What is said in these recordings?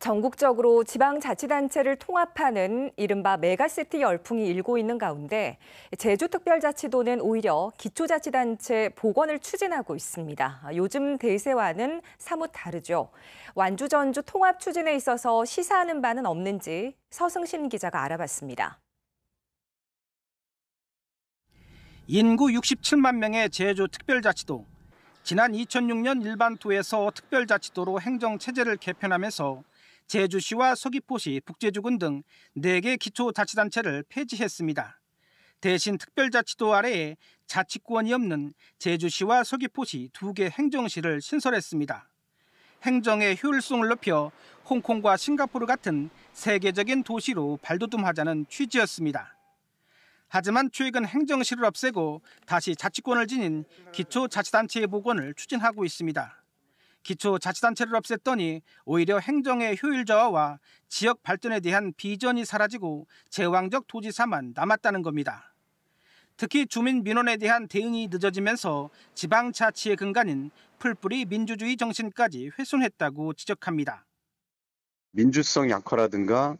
전국적으로 지방자치단체를 통합하는 이른바 메가시티 열풍이 일고 있는 가운데 제주특별자치도는 오히려 기초자치단체 복원을 추진하고 있습니다. 요즘 대세와는 사뭇 다르죠. 완주 전주 통합 추진에 있어서 시사하는 바는 없는지 서승신 기자가 알아봤습니다. 인구 67만 명의 제주특별자치도 지난 2006년 일반도에서 특별자치도로 행정체제를 개편하면서 제주시와 서귀포시, 북제주군 등 4개 기초자치단체를 폐지했습니다. 대신 특별자치도 아래에 자치권이 없는 제주시와 서귀포시 2개 행정시를 신설했습니다. 행정의 효율성을 높여 홍콩과 싱가포르 같은 세계적인 도시로 발돋움하자는 취지였습니다. 하지만 최근 행정실을 없애고 다시 자치권을 지닌 기초자치단체의 복원을 추진하고 있습니다. 기초 자치단체를 없앴더니 오히려 행정의 효율저하와 지역 발전에 대한 비전이 사라지고 제왕적 도지사만 남았다는 겁니다. 특히 주민 민원에 대한 대응이 늦어지면서 지방자치의 근간인 풀뿌리 민주주의 정신까지 훼손했다고 지적합니다. 민주성 약화라든가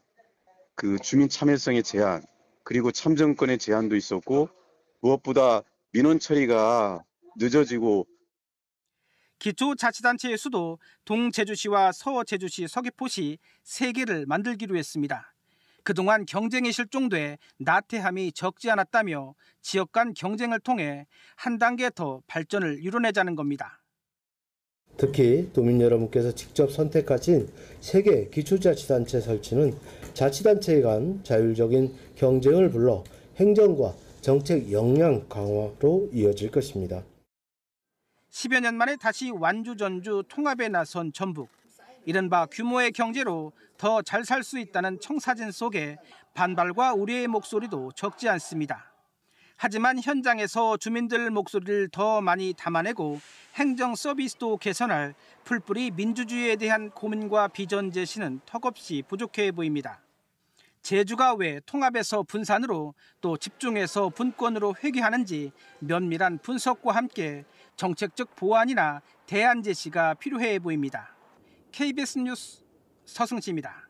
그 주민 참여성의 제한 그리고 참정권의 제한도 있었고 무엇보다 민원 처리가 늦어지고 기초자치단체의 수도 동제주시와 서제주시, 서귀포시 3개를 만들기로 했습니다. 그동안 경쟁이 실종돼 나태함이 적지 않았다며 지역 간 경쟁을 통해 한 단계 더 발전을 이뤄내자는 겁니다. 특히 도민 여러분께서 직접 선택하신 세계 기초자치단체 설치는 자치단체 간 자율적인 경쟁을 불러 행정과 정책 역량 강화로 이어질 것입니다. 10여 년 만에 다시 완주 전주 통합에 나선 전북. 이른바 규모의 경제로 더 잘 살 수 있다는 청사진 속에 반발과 우려의 목소리도 적지 않습니다. 하지만 현장에서 주민들 목소리를 더 많이 담아내고 행정 서비스도 개선할 풀뿌리 민주주의에 대한 고민과 비전 제시는 턱없이 부족해 보입니다. 제주가 왜 통합에서 분산으로 또 집중해서 분권으로 회귀하는지 면밀한 분석과 함께 정책적 보완이나 대안 제시가 필요해 보입니다. KBS 뉴스 서승씨입니다.